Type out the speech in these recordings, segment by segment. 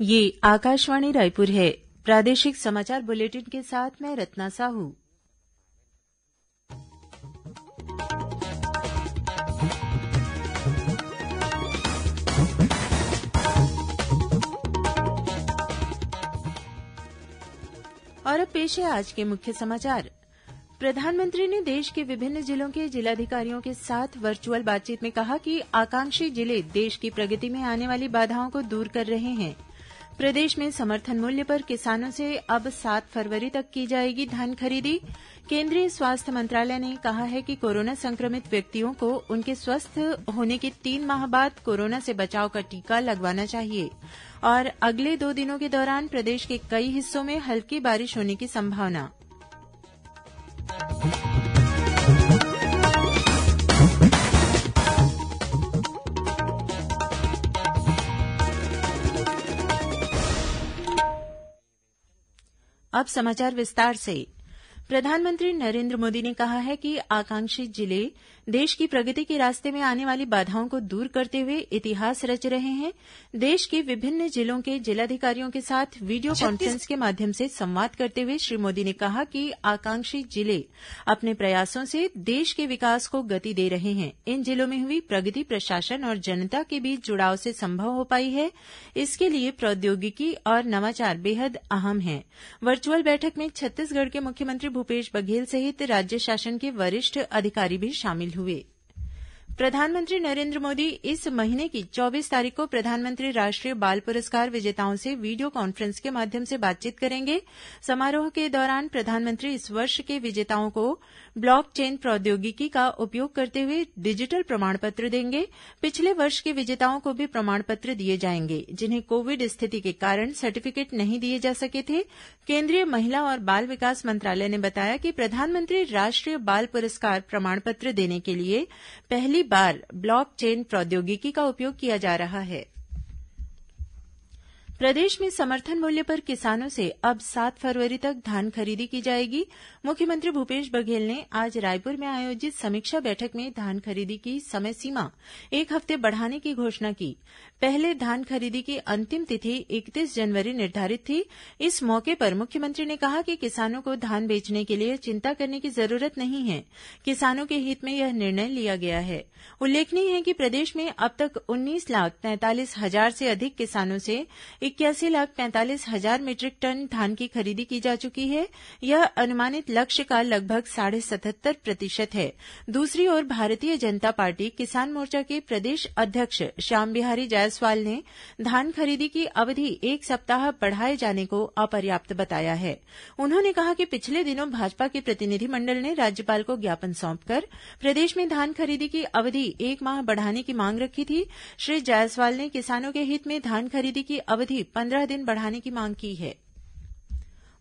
ये आकाशवाणी रायपुर है प्रादेशिक समाचार बुलेटिन के साथ मैं रत्ना साहू और अब पेश है आज के मुख्य समाचार प्रधानमंत्री ने देश के विभिन्न जिलों के जिलाधिकारियों के साथ वर्चुअल बातचीत में कहा कि आकांक्षी जिले देश की प्रगति में आने वाली बाधाओं को दूर कर रहे हैं प्रदेश में समर्थन मूल्य पर किसानों से अब सात फरवरी तक की जाएगी धान खरीदी केंद्रीय स्वास्थ्य मंत्रालय ने कहा है कि कोरोना संक्रमित व्यक्तियों को उनके स्वस्थ होने के तीन माह बाद कोरोना से बचाव का टीका लगवाना चाहिए और अगले दो दिनों के दौरान प्रदेश के कई हिस्सों में हल्की बारिश होने की संभावना अब समाचार विस्तार से प्रधानमंत्री नरेन्द्र मोदी ने कहा है कि आकांक्षी जिले देश की प्रगति के रास्ते में आने वाली बाधाओं को दूर करते हुए इतिहास रच रहे हैं देश के विभिन्न जिलों के जिलाधिकारियों के साथ वीडियो अच्छा, कॉन्फ्रेंस के माध्यम से संवाद करते हुए श्री मोदी ने कहा कि आकांक्षी जिले अपने प्रयासों से देश के विकास को गति दे रहे हैं इन जिलों में हुई प्रगति प्रशासन और जनता के बीच जुड़ाव से संभव हो पाई है इसके लिए प्रौद्योगिकी और नवाचार बेहद अहम है वर्चुअल बैठक में छत्तीसगढ़ के मुख्यमंत्री भूपेश बघेल सहित राज्य शासन के वरिष्ठ अधिकारी भी शामिल हुए प्रधानमंत्री नरेन्द्र मोदी इस महीने की चौबीस तारीख को प्रधानमंत्री राष्ट्रीय बाल पुरस्कार विजेताओं से वीडियो कॉन्फ्रेंस के माध्यम से बातचीत करेंगे समारोह के दौरान प्रधानमंत्री इस वर्ष के विजेताओं को ब्लॉक चेन प्रौद्योगिकी का उपयोग करते हुए डिजिटल प्रमाण पत्र देंगे पिछले वर्ष के विजेताओं को भी प्रमाण पत्र दिए जाएंगे जिन्हें कोविड स्थिति के कारण सर्टिफिकेट नहीं दिए जा सके थे केंद्रीय महिला और बाल विकास मंत्रालय ने बताया कि प्रधानमंत्री राष्ट्रीय बाल पुरस्कार प्रमाण पत्र देने के लिए पहली बार ब्लॉक चेन प्रौद्योगिकी का उपयोग किया जा रहा है प्रदेश में समर्थन मूल्य पर किसानों से अब सात फरवरी तक धान खरीदी की जाएगी मुख्यमंत्री भूपेश बघेल ने आज रायपुर में आयोजित समीक्षा बैठक में धान खरीदी की समय सीमा एक हफ्ते बढ़ाने की घोषणा की पहले धान खरीदी की अंतिम तिथि इकतीस जनवरी निर्धारित थी इस मौके पर मुख्यमंत्री ने कहा कि किसानों को धान बेचने के लिए चिंता करने की जरूरत नहीं है किसानों के हित में यह निर्णय लिया गया है उल्लेखनीय है कि प्रदेश में अब तक उन्नीस लाख तैंतालीस हजार से अधिक किसानों से इक्यासी लाख पैंतालीस हजार मीट्रिक टन धान की खरीदी की जा चुकी है यह अनुमानित लक्ष्य का लगभग साढ़े सतहत्तर प्रतिशत है दूसरी ओर भारतीय जनता पार्टी किसान मोर्चा के प्रदेश अध्यक्ष श्याम बिहारी जायसवाल ने धान खरीदी की अवधि एक सप्ताह बढ़ाए जाने को अपर्याप्त बताया है उन्होंने कहा कि पिछले दिनों भाजपा के प्रतिनिधिमंडल ने राज्यपाल को ज्ञापन सौंपकर प्रदेश में धान खरीदी की अवधि एक माह बढ़ाने की मांग रखी थी श्री जायसवाल ने किसानों के हित में धान खरीदी की अवधि अवधि पंद्रह दिन बढ़ाने की मांग की है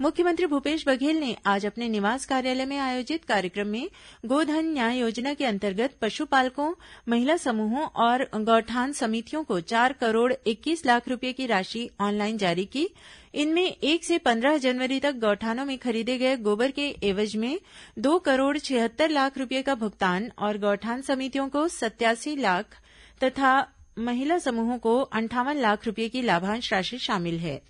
मुख्यमंत्री भूपेश बघेल ने आज अपने निवास कार्यालय में आयोजित कार्यक्रम में गोधन न्याय योजना के अंतर्गत पशुपालकों महिला समूहों और गौठान समितियों को चार करोड़ इक्कीस लाख रूपये की राशि ऑनलाइन जारी की इनमें एक से पंद्रह जनवरी तक गौठानों में खरीदे गए गोबर के एवज में दो करोड़ छिहत्तर लाख रूपये का भुगतान और गौठान समितियों को सत्यासी लाख तथा महिला समूहों को अंठावन लाख रूपये की लाभांश राशि शामिल है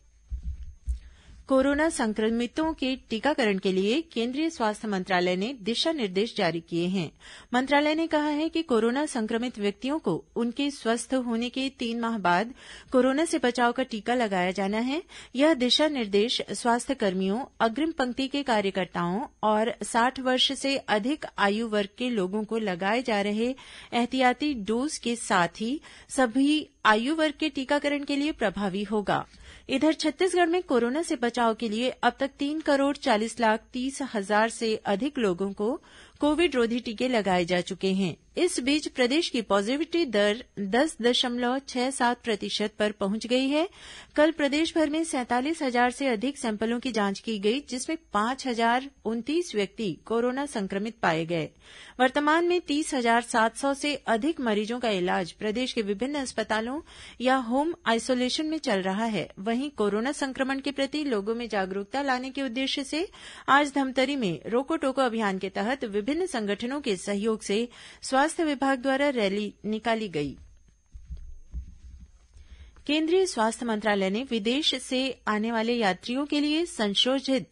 कोरोना संक्रमितों के टीकाकरण के लिए केंद्रीय स्वास्थ्य मंत्रालय ने दिशा निर्देश जारी किए हैं मंत्रालय ने कहा है कि कोरोना संक्रमित व्यक्तियों को उनके स्वस्थ होने के तीन माह बाद कोरोना से बचाव का टीका लगाया जाना है यह दिशा निर्देश स्वास्थ्यकर्मियों अग्रिम पंक्ति के कार्यकर्ताओं और साठ वर्ष से अधिक आयु वर्ग के लोगों को लगाए जा रहे एहतियाती डोज के साथ ही सभी आयु वर्ग के टीकाकरण के लिए प्रभावी होगा इधर छत्तीसगढ़ में कोरोना से बचाव बचाव के लिए अब तक तीन करोड़ चालीस लाख तीस हजार से अधिक लोगों को कोविड रोधी टीके लगाए जा चुके हैं इस बीच प्रदेश की पॉजिटिविटी दर दस दशमलव छह सात प्रतिशत पर पहुंच गई है कल प्रदेशभर में सैंतालीस हजार से अधिक सैंपलों की जांच की गई जिसमें पांच हजार उनतीस व्यक्ति कोरोना संक्रमित पाए गए वर्तमान में तीस हजार सात सौ से अधिक मरीजों का इलाज प्रदेश के विभिन्न अस्पतालों या होम आइसोलेशन में चल रहा है वहीं कोरोना संक्रमण के प्रति लोगों में जागरूकता लाने के उद्देश्य से आज धमतरी में रोको टोको अभियान के तहत विभिन्न विभिन्न संगठनों के सहयोग से स्वास्थ्य विभाग द्वारा रैली निकाली गई केंद्रीय स्वास्थ्य मंत्रालय ने विदेश से आने वाले यात्रियों के लिए संशोधित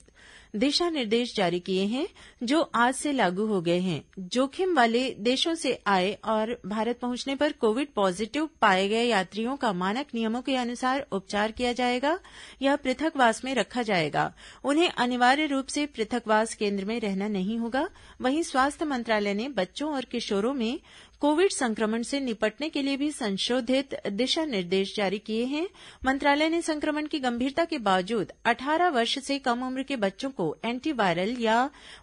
दिशा निर्देश जारी किए हैं जो आज से लागू हो गए हैं जोखिम वाले देशों से आए और भारत पहुंचने पर कोविड पॉजिटिव पाए गए यात्रियों का मानक नियमों के अनुसार उपचार किया जाएगा या पृथकवास में रखा जाएगा उन्हें अनिवार्य रूप से पृथकवास केन्द्र में रहना नहीं होगा वहीं स्वास्थ्य मंत्रालय ने बच्चों और किशोरों में कोविड संक्रमण से निपटने के लिए भी संशोधित दिशा निर्देश जारी किए हैं मंत्रालय ने संक्रमण की गंभीरता के बावजूद 18 वर्ष से कम उम्र के बच्चों को एंटीवायरल या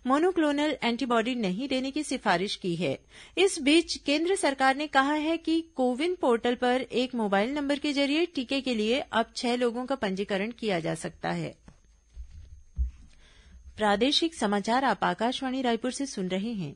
मोनोक्लोनल एंटीबॉडी नहीं देने की सिफारिश की है इस बीच केंद्र सरकार ने कहा है कि कोविन पोर्टल पर एक मोबाइल नंबर के जरिए टीके के लिए अब छह लोगों का पंजीकरण किया जा सकता है प्रादेशिक समाचार आप आकाशवाणी रायपुर से सुन रहे हैं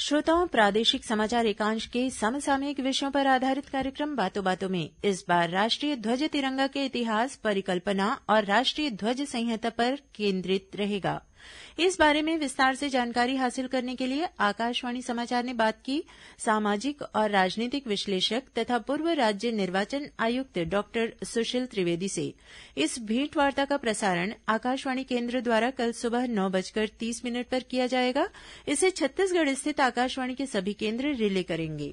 श्रोताओं प्रादेशिक समाचार एकांश के समसामयिक विषयों पर आधारित कार्यक्रम बातों बातों में इस बार राष्ट्रीय ध्वज तिरंगा के इतिहास परिकल्पना और राष्ट्रीय ध्वज संहिता पर केंद्रित रहेगा इस बारे में विस्तार से जानकारी हासिल करने के लिए आकाशवाणी समाचार ने बात की सामाजिक और राजनीतिक विश्लेषक तथा पूर्व राज्य निर्वाचन आयुक्त डॉक्टर सुशील त्रिवेदी से इस भेंटवार्ता का प्रसारण आकाशवाणी केन्द्र द्वारा कल सुबह नौ बजकर तीस मिनट पर किया जाएगा इसे छत्तीसगढ़ स्थित आकाशवाणी के सभी केन्द्र रिले करेंगे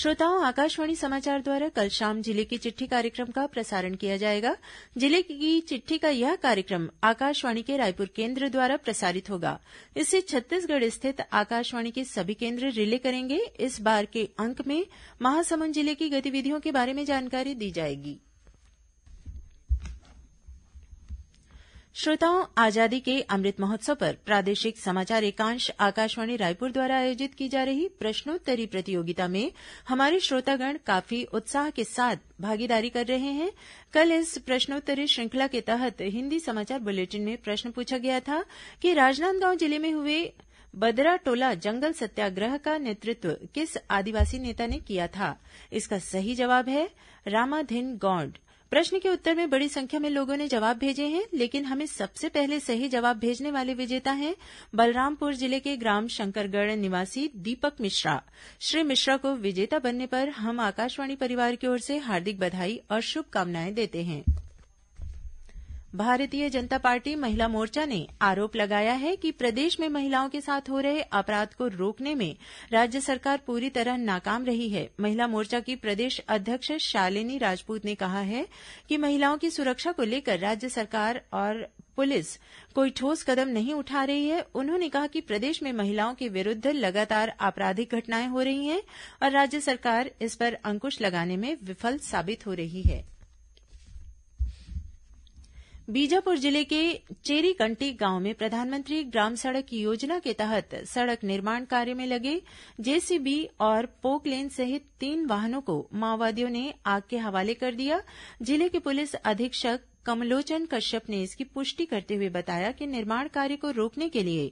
श्रोताओं आकाशवाणी समाचार द्वारा कल शाम जिले की चिट्ठी कार्यक्रम का प्रसारण किया जाएगा जिले की चिट्ठी का यह कार्यक्रम आकाशवाणी के रायपुर केन्द्र द्वारा प्रसारित होगा इसे छत्तीसगढ़ स्थित आकाशवाणी के सभी केन्द्र रिले करेंगे इस बार के अंक में महासमुंद जिले की गतिविधियों के बारे में जानकारी दी जाएगी श्रोताओं आजादी के अमृत महोत्सव पर प्रादेशिक समाचार एकांश आकाशवाणी रायपुर द्वारा आयोजित की जा रही प्रश्नोत्तरी प्रतियोगिता में हमारे श्रोतागण काफी उत्साह के साथ भागीदारी कर रहे हैं कल इस प्रश्नोत्तरी श्रृंखला के तहत हिन्दी समाचार बुलेटिन में प्रश्न पूछा गया था कि राजनांदगांव जिले में हुए बदरा टोला जंगल सत्याग्रह का नेतृत्व किस आदिवासी नेता ने किया था इसका सही जवाब है रामाधिन गौंड प्रश्न के उत्तर में बड़ी संख्या में लोगों ने जवाब भेजे हैं लेकिन हमें सबसे पहले सही जवाब भेजने वाले विजेता हैं बलरामपुर जिले के ग्राम शंकरगढ़ निवासी दीपक मिश्रा श्री मिश्रा को विजेता बनने पर हम आकाशवाणी परिवार की ओर से हार्दिक बधाई और शुभकामनाएं देते हैं भारतीय जनता पार्टी महिला मोर्चा ने आरोप लगाया है कि प्रदेश में महिलाओं के साथ हो रहे अपराध को रोकने में राज्य सरकार पूरी तरह नाकाम रही है महिला मोर्चा की प्रदेश अध्यक्ष शालिनी राजपूत ने कहा है कि महिलाओं की सुरक्षा को लेकर राज्य सरकार और पुलिस कोई ठोस कदम नहीं उठा रही है उन्होंने कहा कि प्रदेश में महिलाओं के विरूद्व लगातार आपराधिक घटनाएं हो रही हैं और राज्य सरकार इस पर अंकुश लगाने में विफल साबित हो रही है बीजापुर जिले के चेरीकंटी गांव में प्रधानमंत्री ग्राम सड़क योजना के तहत सड़क निर्माण कार्य में लगे जेसीबी और पोकलेन सहित तीन वाहनों को माओवादियों ने आग के हवाले कर दिया जिले के पुलिस अधीक्षक कमलोचन कश्यप ने इसकी पुष्टि करते हुए बताया कि निर्माण कार्य को रोकने के लिए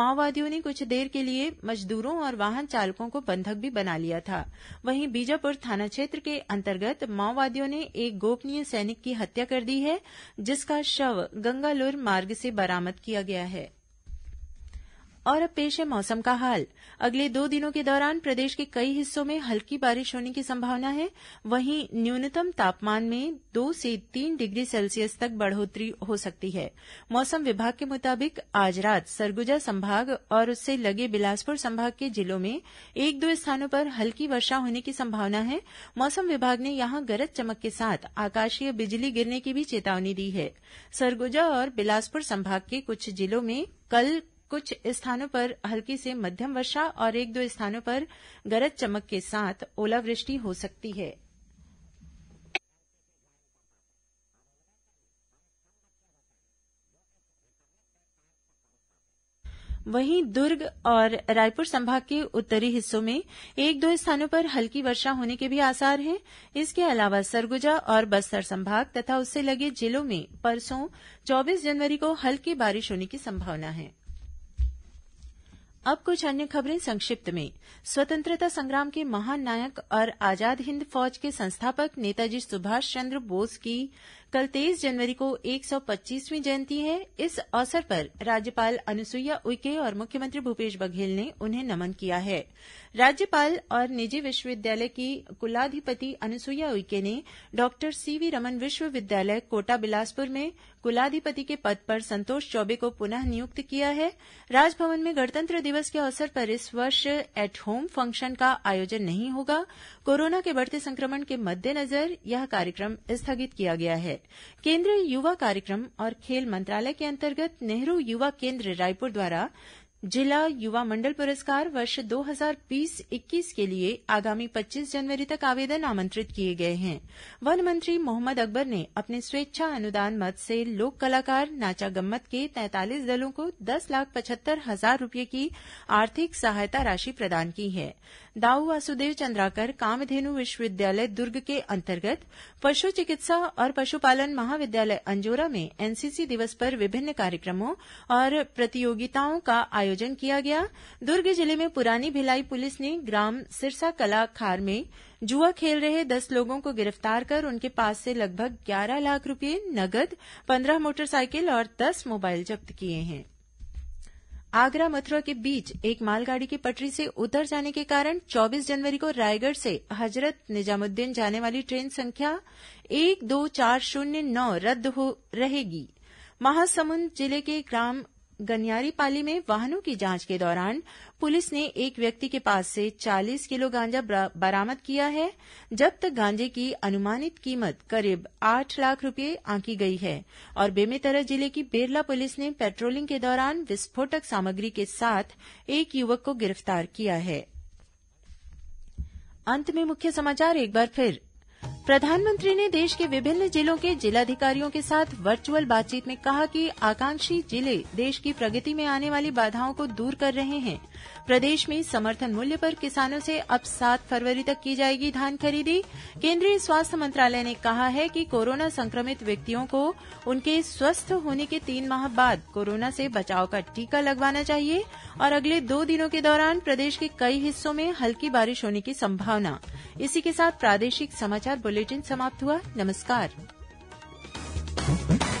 माओवादियों ने कुछ देर के लिए मजदूरों और वाहन चालकों को बंधक भी बना लिया था वहीं बीजापुर थाना क्षेत्र के अंतर्गत माओवादियों ने एक गोपनीय सैनिक की हत्या कर दी है जिसका शव गंगालुर मार्ग से बरामद किया गया है और अब पेश है मौसम का हाल अगले दो दिनों के दौरान प्रदेश के कई हिस्सों में हल्की बारिश होने की संभावना है वहीं न्यूनतम तापमान में दो से तीन डिग्री सेल्सियस तक बढ़ोतरी हो सकती है मौसम विभाग के मुताबिक आज रात सरगुजा संभाग और उससे लगे बिलासपुर संभाग के जिलों में एक दो स्थानों पर हल्की वर्षा होने की संभावना है मौसम विभाग ने यहां गरज चमक के साथ आकाशीय बिजली गिरने की भी चेतावनी दी है सरगुजा और बिलासपुर संभाग के कुछ जिलों में कल कुछ स्थानों पर हल्की से मध्यम वर्षा और एक दो स्थानों पर गरज चमक के साथ ओलावृष्टि हो सकती है वहीं दुर्ग और रायपुर संभाग के उत्तरी हिस्सों में एक दो स्थानों पर हल्की वर्षा होने के भी आसार हैं इसके अलावा सरगुजा और बस्तर संभाग तथा उससे लगे जिलों में परसों चौबीस जनवरी को हल्की बारिश होने की संभावना है अब कुछ अन्य खबरें संक्षिप्त में स्वतंत्रता संग्राम के महान नायक और आजाद हिंद फौज के संस्थापक नेताजी सुभाष चंद्र बोस की कल तेईस जनवरी को एक सौ पच्चीसवीं जयंती है इस अवसर पर राज्यपाल अनुसुईया उइके और मुख्यमंत्री भूपेश बघेल ने उन्हें नमन किया है राज्यपाल और निजी विश्वविद्यालय की कुलाधिपति अनुसुईया उइके ने डॉक्टर सीवी रमन विश्वविद्यालय कोटा बिलासपुर में कुलाधिपति के पद पर संतोष चौबे को पुनः नियुक्त किया है राजभवन में गणतंत्र दिवस के अवसर पर इस वर्ष एट होम फंक्शन का आयोजन नहीं होगा कोरोना के बढ़ते संक्रमण के मद्देनजर यह कार्यक्रम स्थगित किया गया है केंद्रीय युवा कार्यक्रम और खेल मंत्रालय के अंतर्गत नेहरू युवा केंद्र रायपुर द्वारा जिला युवा मंडल पुरस्कार वर्ष दो हजार बीस इक्कीस के लिए आगामी पच्चीस जनवरी तक आवेदन आमंत्रित किए गए हैं वन मंत्री मोहम्मद अकबर ने अपने स्वेच्छा अनुदान मत से लोक कलाकार नाचा गम्मत के तैंतालीस दलों को दस लाख पचहत्तर हजार रूपये की आर्थिक सहायता राशि प्रदान की है दाऊ वासुदेव चंद्राकर कामधेनु विश्वविद्यालय दुर्ग के अंतर्गत पशु चिकित्सा और पशुपालन महाविद्यालय अंजोरा में एनसीसी दिवस पर विभिन्न कार्यक्रमों और प्रतियोगिताओं का आयोजन आयोजन किया गया दुर्ग जिले में पुरानी भिलाई पुलिस ने ग्राम सिरसा कला खार में जुआ खेल रहे दस लोगों को गिरफ्तार कर उनके पास से लगभग ग्यारह लाख रूपये नगद पंद्रह मोटरसाइकिल और दस मोबाइल जब्त किए हैं आगरा मथुरा के बीच एक मालगाड़ी की पटरी से उतर जाने के कारण 24 जनवरी को रायगढ़ से हजरत निजामुद्दीन जाने वाली ट्रेन संख्या एक दो चार शून्य नौ रद्द हो रहेगी महासमुंद जिले के ग्राम पाली में वाहनों की जांच के दौरान पुलिस ने एक व्यक्ति के पास से चालीस किलो गांजा बरामद किया है जब्त गांजे की अनुमानित कीमत करीब आठ लाख रूपये आंकी गई है और बेमेतरा जिले की बेरला पुलिस ने पेट्रोलिंग के दौरान विस्फोटक सामग्री के साथ एक युवक को गिरफ्तार किया है अंत में मुख्य समाचार एक बार फिर प्रधानमंत्री ने देश के विभिन्न जिलों के जिलाधिकारियों के साथ वर्चुअल बातचीत में कहा कि आकांक्षी जिले देश की प्रगति में आने वाली बाधाओं को दूर कर रहे हैं प्रदेश में समर्थन मूल्य पर किसानों से अब सात फरवरी तक की जाएगी धान खरीदी केंद्रीय स्वास्थ्य मंत्रालय ने कहा है कि कोरोना संक्रमित व्यक्तियों को उनके स्वस्थ होने के तीन माह बाद कोरोना से बचाव का टीका लगवाना चाहिए और अगले दो दिनों के दौरान प्रदेश के कई हिस्सों में हल्की बारिश होने की संभावना इसी के साथ प्रादेशिक समाचार बुलेटिन समाप्त हुआ नमस्कार